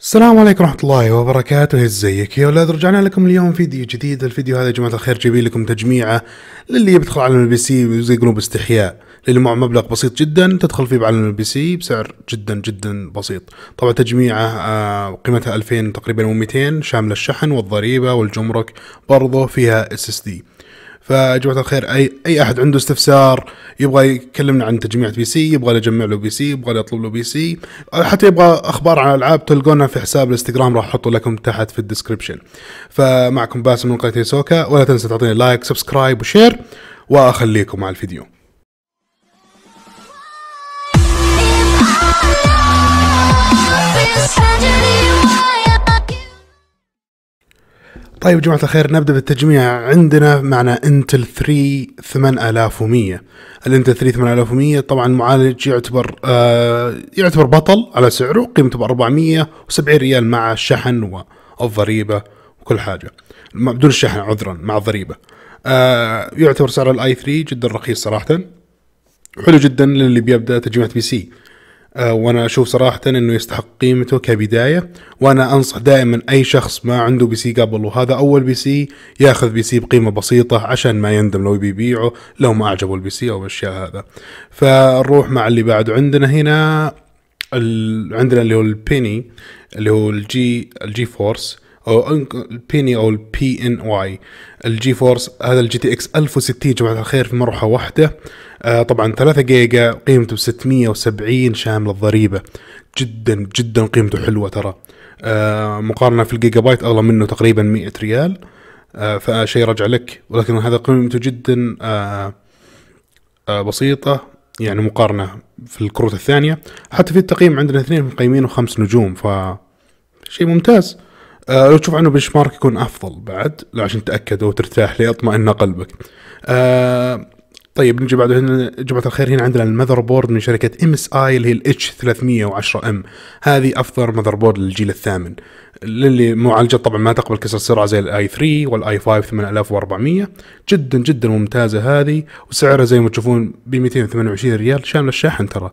السلام عليكم ورحمة الله وبركاته ازيك يا اولاد رجعنا لكم اليوم فيديو جديد الفيديو هذا يا جماعة الخير جايبين لكم تجميعة للي يدخل على البي سي زي يقولون باستحياء للي معه مبلغ بسيط جدا تدخل فيه بعالم البي سي بسعر جدا جدا بسيط طبعا تجميعة آه، قيمتها 2000 تقريبا و200 شاملة الشحن والضريبة والجمرك برضه فيها اس اس دي فيا جماعه الخير اي اي احد عنده استفسار يبغى يكلمنا عن تجميع بي سي يبغى اجمع له بي سي يبغى اطلب له بي سي حتى يبغى اخبار عن العاب تلقونها في حساب الانستغرام راح احطه لكم تحت في الديسكربشن فمعكم باسم من قناه سوكا ولا تنسى تعطيني لايك سبسكرايب وشير واخليكم مع الفيديو tragedy was طيب جماعة الخير نبدأ بالتجميع عندنا معنا انتل 3 8100 الانتل 3 8100 طبعا معالج يعتبر آه يعتبر بطل على سعره قيمته ب 470 ريال مع الشحن والضريبة وكل حاجة بدون الشحن عذرا مع الضريبة آه يعتبر سعر الاي 3 جدا رخيص صراحة حلو جدا للي بيبدأ تجميع بي سي آه، وانا اشوف صراحه انه يستحق قيمته كبدايه وانا انصح دائما اي شخص ما عنده بي سي قبل وهذا اول بي سي ياخذ بي سي بقيمه بسيطه عشان ما يندم لو بيبيعه لو ما اعجبه البي سي او الاشياء هذا فنروح مع اللي بعده عندنا هنا ال... عندنا اللي هو البيني اللي هو الجي الجي فورس او البيني او البي ان واي الجي فورس هذا الجي تي اكس 1060 جماعه الخير في مروحه واحده آه طبعا 3 جيجا قيمته 670 شامل الضريبة جدا جدا قيمته حلوة ترى آه مقارنة في الجيجا بايت أغلى منه تقريبا 100 ريال آه فشيء رجع لك ولكن هذا قيمته جدا آه آه بسيطة يعني مقارنة في الكروت الثانية حتى في التقييم عندنا اثنين مقيمين وخمس نجوم ف شيء ممتاز آه لو تشوف عنه بنش مارك يكون افضل بعد عشان تاكد وترتاح ليطمئن قلبك آه طيب نجي بعده هنا جماعه الخير هنا عندنا المذر بورد من شركه ام اس اي اللي هي الاتش 310 ام هذه افضل مذر بورد للجيل الثامن للي معالجه طبعا ما تقبل كسر سرعه زي الاي 3 والاي 5 8400 جدا جدا ممتازه هذه وسعرها زي ما تشوفون ب 228 ريال شامله الشاحن ترى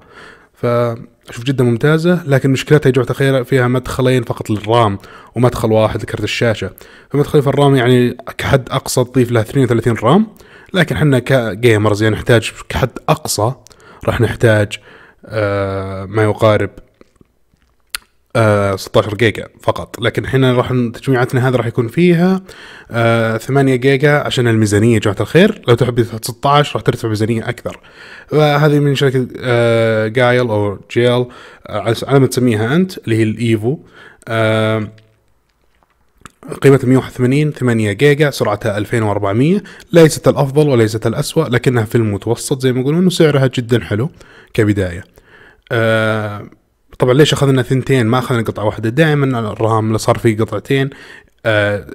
فاشوف جدا ممتازه لكن مشكلتها يا جماعه الخير فيها مدخلين فقط للرام ومدخل واحد لكرت الشاشه فمدخلين في الرام يعني كحد اقصى تضيف له 32 رام لكن احنا كجيمرز يعني نحتاج كحد اقصى راح نحتاج آه، ما يقارب 16 آه، جيجا فقط لكن احنا راح تجميعاتنا هذا راح يكون فيها 8 آه، جيجا عشان الميزانيه يا جماعه الخير لو تحب 16 راح ترتفع ميزانيه اكثر فهذه من شركه جايل او جيل على ما تسميها انت اللي هي الايفو آه قيمة 180 8 جيجا سرعتها 2400 ليست الأفضل وليست الأسوأ لكنها في المتوسط زي ما يقولون وسعرها جدا حلو كبداية آه طبعا ليش أخذنا ثنتين ما أخذنا قطعة واحدة دائما الرام صار فيه قطعتين آه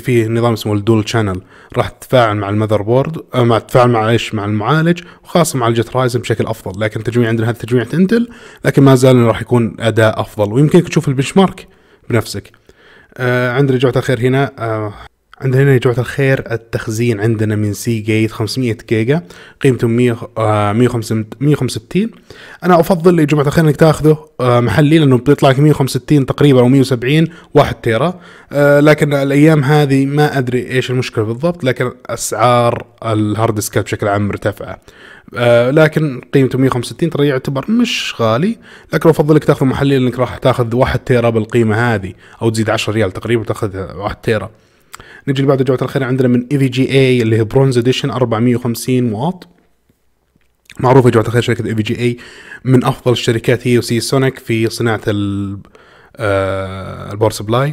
في نظام اسمه الدول شانل راح تتفاعل مع المذر بورد آه مع تتفاعل مع ايش مع المعالج وخاصه مع الجت رايزن بشكل افضل لكن تجميع عندنا هذا تجميع انتل لكن ما زال راح يكون اداء افضل ويمكنك تشوف البنش مارك بنفسك آه، عند رجوعة الخير هنا آه، عندنا هنا يا جماعة الخير التخزين عندنا من سي جيت 500 جيجا قيمته 165 آه، أنا أفضل يا جماعة الخير إنك تاخذه آه، محلي لأنه بيطلع لك 165 تقريبا أو 170 1 تيرا آه، لكن الأيام هذه ما أدري إيش المشكلة بالضبط لكن أسعار الهارد ديسكات بشكل عام مرتفعة لكن قيمته 165 ترى يعتبر مش غالي لكن افضل لك تاخذه محلي لانك راح تاخذ 1 تيرا بالقيمه هذه او تزيد 10 ريال تقريبا تاخذ 1 تيرا نجي اللي بعده جوة الخير عندنا من اي في جي اي اللي هي برونز اديشن 450 واط معروفه جوة الخير شركه اي في جي اي من افضل الشركات هي وسي سونيك في صناعه ال آه الباور سبلاي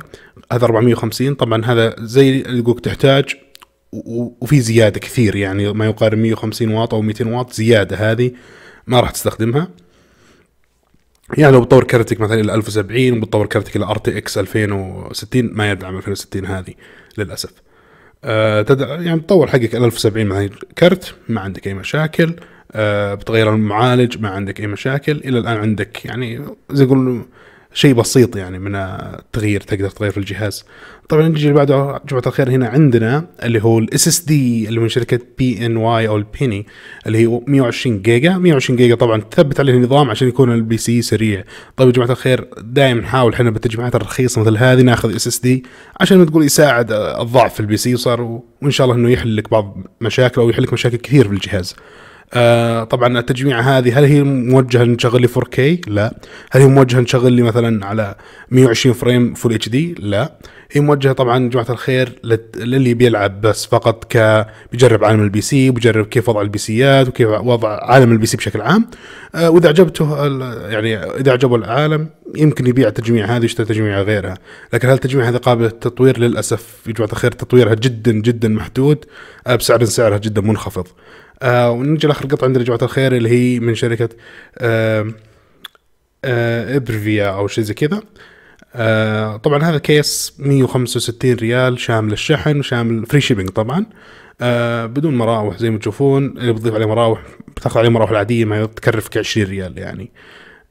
هذا 450 طبعا هذا زي اللي يقولك تحتاج وفي زياده كثير يعني ما يقارب 150 واط او 200 واط زياده هذه ما راح تستخدمها يعني لو بتطور كرتك مثلا الى 1070 وبتطور كرتك الى ار تي اكس 2060 ما يدعم 2060 هذه للاسف أه تدع يعني تطور حقك 1070 مع كرت ما عندك اي مشاكل أه بتغير المعالج ما عندك اي مشاكل الى الان عندك يعني زي يقول شيء بسيط يعني من التغيير تقدر تغير في الجهاز طبعا نجي اللي بعده جماعه الخير هنا عندنا اللي هو الاس اس دي اللي من شركه بي ان واي او البيني اللي هو 120 جيجا 120 جيجا طبعا تثبت عليه النظام عشان يكون البي سي سريع طيب يا جماعه الخير دائما نحاول احنا بالتجميعات الرخيصه مثل هذه ناخذ اس اس دي عشان ما تقول يساعد الضعف في البي سي صار وان شاء الله انه يحل لك بعض مشاكل او يحل لك مشاكل كثير في الجهاز آه طبعا التجميع هذه هل هي موجهه نشغل لي 4K؟ لا. هل هي موجهه نشغل لي مثلا على 120 فريم فول اتش دي؟ لا. هي موجهه طبعا جماعه الخير للي بيلعب بس فقط ك بيجرب عالم البي سي، بيجرب كيف وضع البي سيات وكيف وضع عالم البي سي بشكل عام. آه واذا عجبته يعني اذا عجبه العالم يمكن يبيع التجميع هذه ويشتري تجميع غيرها، لكن هل التجميع هذه قابله للتطوير؟ للاسف يا جماعه الخير تطويرها جدا جدا محدود بسعر سعرها جدا منخفض. آه ونجي لاخر قطعه عندنا جماعه الخير اللي هي من شركه آه آه ابرفيا او شيء زي كذا آه طبعا هذا كيس 165 ريال شامل الشحن وشامل فري شيبنج طبعا آه بدون مراوح زي ما تشوفون اللي بتضيف عليه مراوح بتاخذ عليه مراوح العاديه ما تكرفك 20 ريال يعني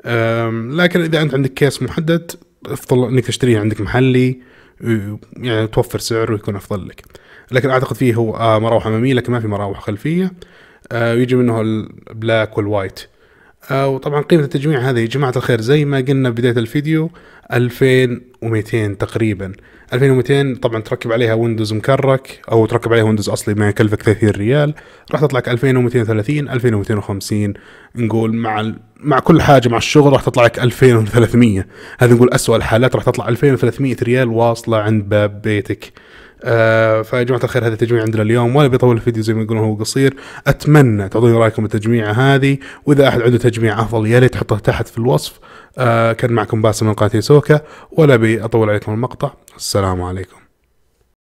آه لكن اذا انت عندك كيس محدد افضل انك تشتريه عندك محلي يعني توفر سعره ويكون افضل لك لكن اعتقد فيه هو آه، مراوح اماميه لكن ما في مراوح خلفيه ويجي آه، منه البلاك والوايت آه، وطبعا قيمة التجميع هذه يا جماعة الخير زي ما قلنا بداية الفيديو 2200 تقريبا 2200 طبعا تركب عليها ويندوز مكرك او تركب عليها ويندوز اصلي ما يكلفك 30 ريال راح تطلع لك 2230 2250 نقول مع ال... مع كل حاجه مع الشغل راح تطلع لك 2300 هذه نقول اسوء الحالات راح تطلع 2300 ريال واصله عند باب بيتك آه فيا جماعه الخير هذا التجميع عندنا اليوم ولا بيطول الفيديو زي ما يقولون هو قصير اتمنى تعطوني رايكم التجميعه هذه واذا احد عنده تجميع افضل يا ريت تحطه تحت في الوصف آه كان معكم باسم من قناه سوكا ولا بيطول عليكم المقطع السلام عليكم